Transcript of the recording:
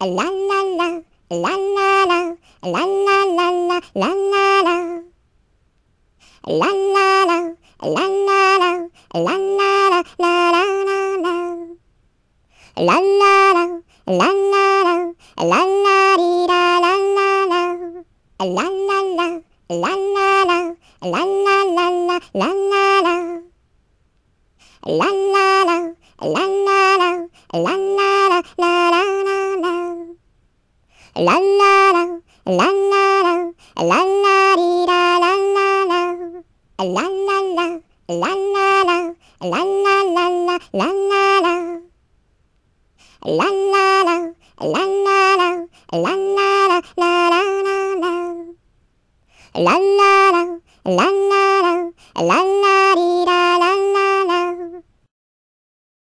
La la la, la la la, la la la la, la la la. La la la, la la la, la la la, la la la la. La la la, la la la, la la dee da la la la. La la la, la la la, la la la la, la la la. La la la, la la la, la la. La la la, la la la, la la dee da la la la, la la la, la la la, la la la la, la la la. La la la, la la la, la la la, la la la la. La la la, la la la, la la